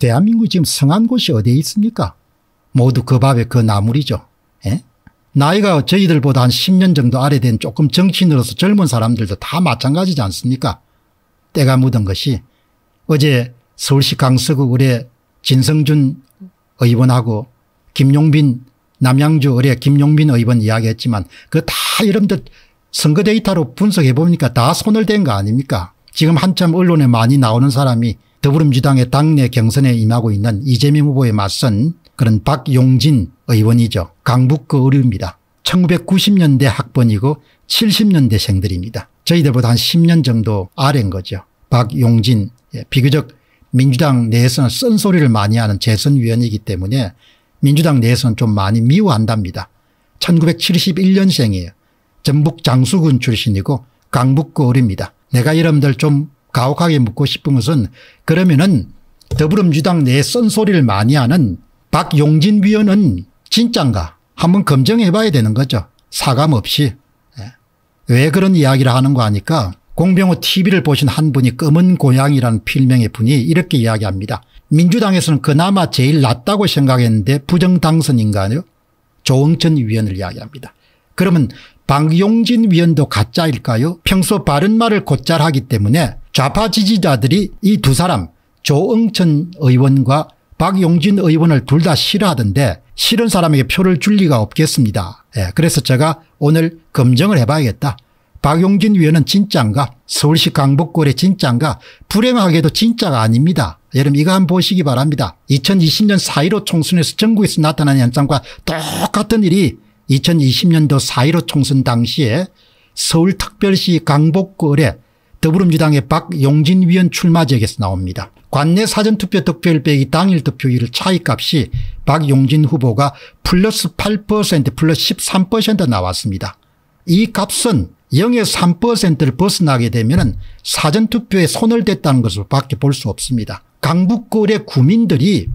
대한민국 지금 성한 곳이 어디에 있습니까? 모두 그 밥에 그 나물이죠. 에? 예? 나이가 저희들보다 한 10년 정도 아래된 조금 정치인으로서 젊은 사람들도 다 마찬가지지 않습니까? 때가 묻은 것이 어제 서울시 강서구 의뢰 진성준 의원하고 김용빈 남양주 의뢰 김용빈 의원 이야기했지만 그다 여러분들 선거 데이터로 분석해 보니까 다 손을 댄 거 아닙니까? 지금 한참 언론에 많이 나오는 사람이 더불어민주당의 당내 경선에 임하고 있는 이재명 후보에 맞선 그런 박용진 의원이죠. 강북구 그 의류입니다. 1990년대 학번이고 70년대생들입니다. 저희들보다 한 10년 정도 아래인 거죠. 박용진 예, 비교적 민주당 내에서는 쓴소리를 많이 하는 재선위원이기 때문에 민주당 내에서는 좀 많이 미워한답니다. 1971년생이에요. 전북 장수군 출신이고 강북구 어립니다. 그 내가 여러분들 좀 가혹하게 묻고 싶은 것은 그러면은 더불어민주당 내 쓴소리를 많이 하는 박용진 위원은 진짠가 한번 검증해 봐야 되는 거죠. 사감 없이. 예. 왜 그런 이야기를 하는 거 하니까 공병호 TV를 보신 한 분이 검은 고양이라는 필명의 분이 이렇게 이야기합니다. 민주당에서는 그나마 제일 낫다고 생각했는데 부정당선인가요? 조응천 위원을 이야기합니다. 그러면 박용진 위원도 가짜일까요? 평소 바른 말을 곧잘 하기 때문에 좌파 지지자들이 이 두 사람 조응천 의원과 박용진 의원을 둘 다 싫어하던데 싫은 사람에게 표를 줄 리가 없겠습니다. 예, 그래서 제가 오늘 검증을 해봐야겠다. 박용진 위원은 진짜인가 서울시 강북구의 진짜인가 불행하게도 진짜가 아닙니다. 여러분 이거 한번 보시기 바랍니다. 2020년 4.15 총선에서 전국에서 나타난 현상과 똑같은 일이 2020년도 4.15 총선 당시에 서울특별시 강북구에 더불어민주당의 박용진 위원 출마 지역에서 나옵니다. 관내 사전투표 득표율 빼기 당일 득표율 차이값이 박용진 후보가 플러스 8% 플러스 13% 나왔습니다. 이 값은 0의 3%를 벗어나게 되면 사전투표에 손을 댔다는 것을 밖에 볼 수 없습니다. 강북골의 구민들이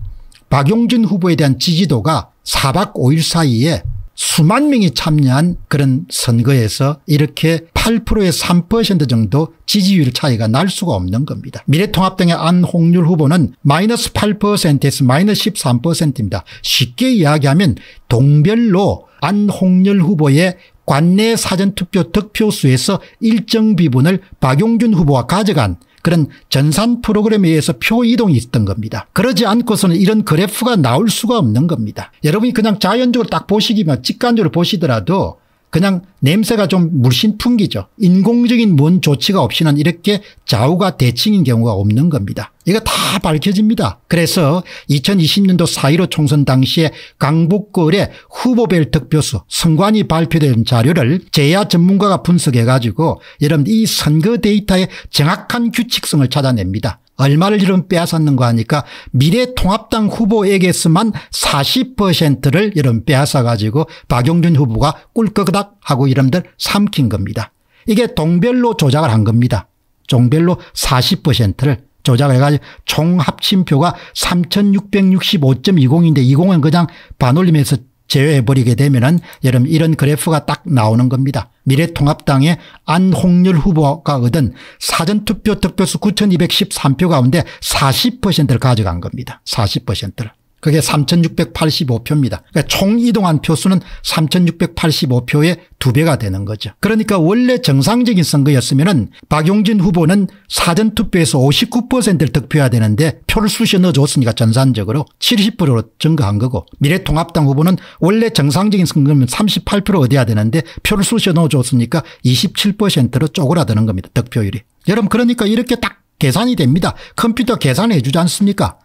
박용진 후보에 대한 지지도가 4박 5일 사이에 수만 명이 참여한 그런 선거에서 이렇게 8%에 3% 정도 지지율 차이가 날 수가 없는 겁니다. 미래통합당의 안홍률 후보는 마이너스 8%에서 마이너스 13%입니다. 쉽게 이야기하면 동별로 안홍률 후보의 관내 사전투표 득표수에서 일정 비분을 박용준 후보가 가져간 그런 전산 프로그램에 의해서 표 이동이 있던 겁니다. 그러지 않고서는 이런 그래프가 나올 수가 없는 겁니다. 여러분이 그냥 자연적으로 딱 보시기만 직관적으로 보시더라도 그냥 냄새가 좀 물씬 풍기죠. 인공적인 뭔 조치가 없이는 이렇게 좌우가 대칭인 경우가 없는 겁니다. 이거 다 밝혀집니다. 그래서 2020년도 4.15 총선 당시에 강북거래 후보별 득표수 선관위 발표된 자료를 재야 전문가가 분석해가지고 여러분 이 선거 데이터의 정확한 규칙성을 찾아냅니다. 얼마를 이런 빼앗았는 가하니까 미래통합당 후보에게서만 40%를 이런 빼앗아가지고 박용준 후보가 꿀꺽닥 하고 이름들 삼킨 겁니다. 이게 동별로 조작을 한 겁니다. 종별로 40%를 조작해가지고 총 합친표가 3665.20인데 20은 그냥 반올림해서 제외해버리게 되면 은 여러분 이런 그래프가 딱 나오는 겁니다. 미래통합당의 안홍렬 후보가 얻은 사전투표 득표수 9213표 가운데 40%를 가져간 겁니다. 40%를. 그게 3685표입니다. 그러니까 총 이동한 표수는 3685표의 두배가 되는 거죠. 그러니까 원래 정상적인 선거였으면 은 박용진 후보는 사전투표에서 59%를 득표해야 되는데 표를 수시 넣어줬으니까 전산적으로 70%로 증가한 거고 미래통합당 후보는 원래 정상적인 선거면 38% 얻어야 되는데 표를 수시 넣어줬으니까 27%로 쪼그라드는 겁니다. 득표율이. 여러분 그러니까 이렇게 딱 계산이 됩니다. 컴퓨터 계산해 주지 않습니까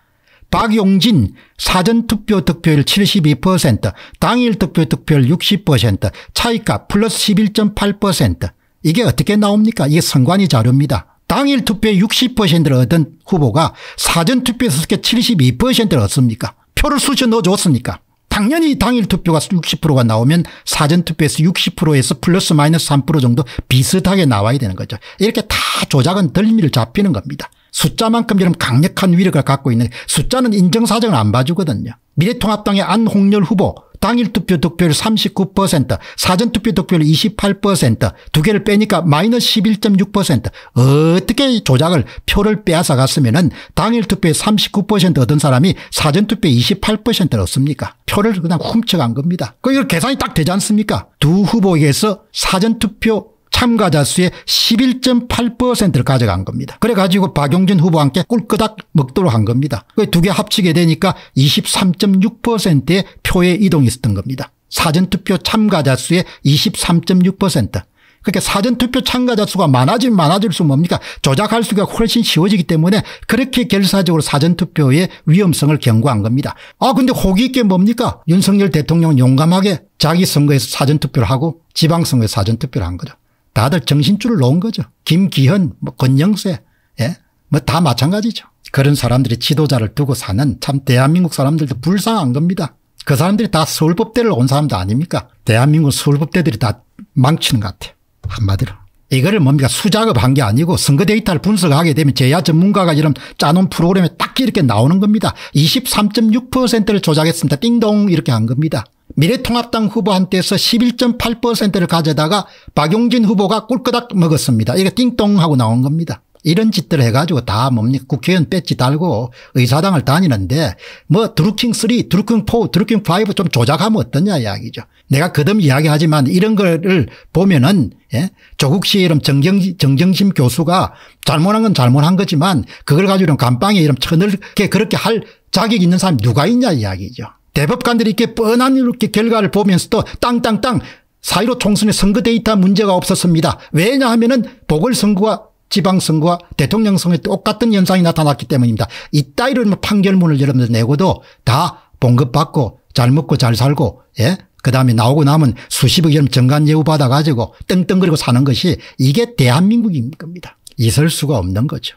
박용진 사전투표 득표율 72%, 당일 투표 득표율 60%, 차이가 플러스 11.8% 이게 어떻게 나옵니까? 이게 선관위 자료입니다. 당일 투표의 60%를 얻은 후보가 사전투표에서 72%를 얻습니까? 표를 쑤셔 넣어줬습니까? 당연히 당일 투표가 60%가 나오면 사전투표에서 60%에서 플러스 마이너스 3% 정도 비슷하게 나와야 되는 거죠. 이렇게 다 조작은 덜미를 잡히는 겁니다. 숫자만큼 이런 강력한 위력을 갖고 있는 숫자는 인정사정을 안 봐주거든요. 미래통합당의 안홍렬 후보 당일투표 득표율 39% 사전투표 득표율 28%두 개를 빼니까 마이너스 11.6% 어떻게 조작을 표를 빼앗아 갔으면 은 당일투표에 39% 얻은 사람이 사전투표에 28%를 얻습니까 표를 그냥 훔쳐간 겁니다. 그 계산이 딱 되지 않습니까 두 후보에게서 사전투표 참가자 수의 11.8%를 가져간 겁니다. 그래가지고 박용진 후보와 함께 꿀꺽닥 먹도록 한 겁니다. 그 두 개 합치게 되니까 23.6%의 표의 이동이 있었던 겁니다. 사전투표 참가자 수의 23.6%. 그렇게 사전투표 참가자 수가 많아지면 많아질수 뭡니까 조작할 수가 훨씬 쉬워지기 때문에 그렇게 결사적으로 사전투표의 위험성을 경고한 겁니다. 아 근데 호기 있게 뭡니까 윤석열 대통령은 용감하게 자기 선거에서 사전투표를 하고 지방선거에서 사전투표를 한 거죠. 다들 정신줄을 놓은 거죠. 김기현, 뭐 권영세, 예? 뭐 다 마찬가지죠. 그런 사람들이 지도자를 두고 사는 참 대한민국 사람들도 불쌍한 겁니다. 그 사람들이 다 서울법대를 온 사람도 아닙니까? 대한민국 서울법대들이 다 망치는 것 같아요. 한마디로. 이거를 뭡니까 수작업한 게 아니고 선거 데이터를 분석하게 되면 제야 전문가가 이런 짜놓은 프로그램에 딱 이렇게 나오는 겁니다. 23.6%를 조작했습니다. 띵동 이렇게 한 겁니다. 미래통합당 후보한테서 11.8%를 가져다가 박용진 후보가 꿀꺽닥 먹었습니다. 이게 띵똥하고 나온 겁니다. 이런 짓들을 해가지고 다 뭡니까 국회의원 뺏지 달고 의사당을 다니는데 뭐 드루킹3 드루킹4 드루킹5 좀 조작하면 어떠냐 이야기죠. 내가 그덤 이야기하지만 이런 거를 보면은 예? 조국씨 이름 정경, 정경심 교수가 잘못한 건 잘못한 거지만 그걸 가지고 이런 감방에 이런 천을 그렇게 할 자격 이 있는 사람이 누가 있냐 이야기죠. 대법관들이 이렇게 뻔한 이렇게 결과를 보면서도 땅땅땅 사이로 총선의 선거 데이터 문제가 없었습니다. 왜냐하면 은 보궐선거와 지방선거와 대통령선거에 똑같은 현상이 나타났기 때문입니다. 이따위로 판결문을 여러분들 내고도 다 봉급받고 잘 먹고 잘 살고 예? 그다음에 나오고 나면 수십억 이름 정관 예우 받아가지고 떵떵거리고 사는 것이 이게 대한민국인 겁니다. 있을 수가 없는 거죠.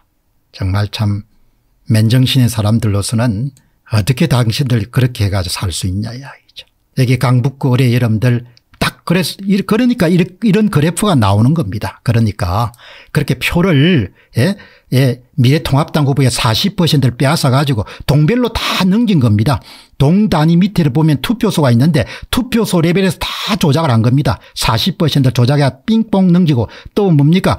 정말 참 맨정신의 사람들로서는 어떻게 당신들 그렇게 해가지고 살 수 있냐 이야기죠. 여기 강북구 의뢰 여러분들 딱 그래서 그러니까 이런 그래프가 나오는 겁니다. 그러니까 그렇게 표를 예? 예, 미래통합당 후보의 40%를 빼앗아 가지고 동별로 다 넘긴 겁니다. 동단위 밑에를 보면 투표소가 있는데 투표소 레벨에서 다 조작을 한 겁니다. 40%를 조작해 삥뽕 넘기고 또 뭡니까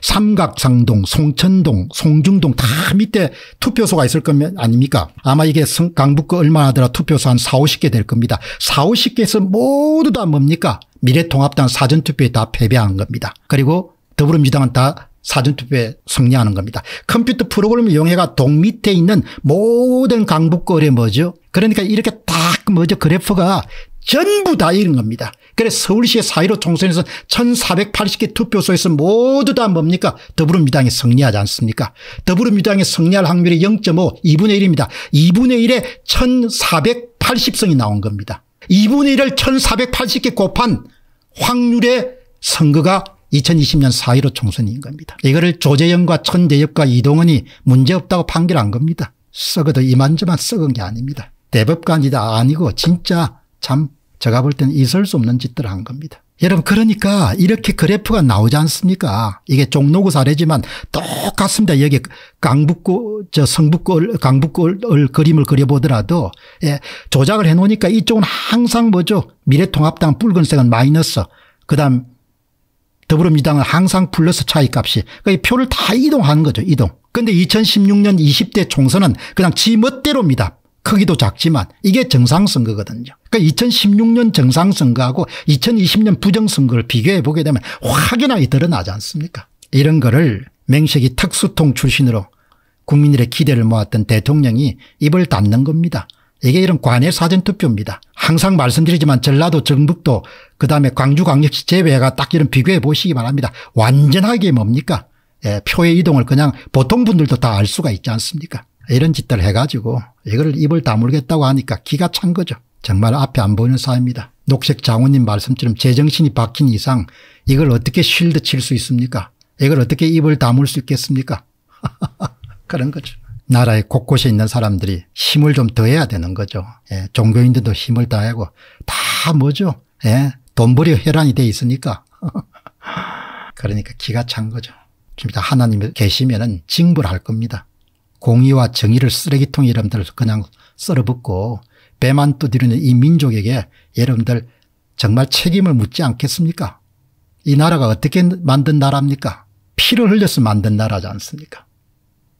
삼각상동 송천동 송중동 다 밑에 투표소가 있을 거면 아닙니까 아마 이게 강북구 얼마 하더라 투표소 한 4, 50개 될 겁니다. 4, 50개에서 모두 다 뭡니까 미래통합당 사전투표에 다 패배한 겁니다. 그리고 더불어민주당은 다 사전투표에 승리하는 겁니다. 컴퓨터 프로그램용해가동 밑에 있는 모든 강북거래 뭐죠. 그러니까 이렇게 딱 뭐죠 그래프가 전부 다 이런 겁니다. 그래서 서울시의 사1로 총선에서 1480개 투표소에서 모두 다 뭡니까 더불어민당이 승리하지 않습니까 더불어민당이 승리할 확률이 0.5 2분의 1입니다. 2분의 1에 1480성이 나온 겁니다. 2분의 1을 1480개 곱한 확률의 선거가 2020년 4.15 총선인 겁니다. 이거를 조재영과 천재엽과 이동원이 문제없다고 판결한 겁니다. 썩어도 이만저만 썩은 게 아닙니다. 대법관이다 아니고 진짜 참 제가 볼 때는 있을 수 없는 짓들을 한 겁니다. 여러분 그러니까 이렇게 그래프가 나오지 않습니까 이게 종로구 사례지만 똑같습니다 여기 강북구 저 성북구 강북구를 그림을 그려보더라도 예, 조작을 해놓으니까 이쪽은 항상 뭐죠 미래통합당 붉은색은 마이너스 그다음 더불어민주당은 항상 플러스 차이값이 그러니까 표를 다 이동하는 거죠. 이동. 근데 2016년 20대 총선은 그냥 지 멋대로입니다. 크기도 작지만 이게 정상선거거든요. 그러니까 2016년 정상선거하고 2020년 부정선거를 비교해 보게 되면 확연하게 드러나지 않습니까 이런 거를 맹식이 특수통 출신으로 국민들의 기대를 모았던 대통령이 입을 닫는 겁니다. 이게 이런 관외 사전투표입니다. 항상 말씀드리지만 전라도 정북도 그다음에 광주 광역시 제외가 딱 이런 비교해 보시기 바랍니다. 완전하게 뭡니까 예, 표의 이동을 그냥 보통 분들도 다 알 수가 있지 않습니까 이런 짓들 해가지고 이걸 입을 다물겠다고 하니까 기가 찬 거죠. 정말 앞에 안 보이는 사입니다. 녹색 장훈님 말씀처럼 제정신이 박힌 이상 이걸 어떻게 쉴드 칠 수 있습니까 이걸 어떻게 입을 다물 수 있겠습니까 그런 거죠. 나라의 곳곳에 있는 사람들이 힘을 좀 더해야 되는 거죠. 예, 종교인들도 힘을 다하고 다 뭐죠. 예, 돈벌이 혈안이 돼 있으니까. 그러니까 기가 찬 거죠. 진짜 그러니까 하나님이 계시면은 징벌할 겁니다. 공의와 정의를 쓰레기통 여러분들 그냥 썰어붙고 배만 두드리는 이 민족에게 여러분들 정말 책임을 묻지 않겠습니까? 이 나라가 어떻게 만든 나라입니까? 피를 흘려서 만든 나라지 않습니까?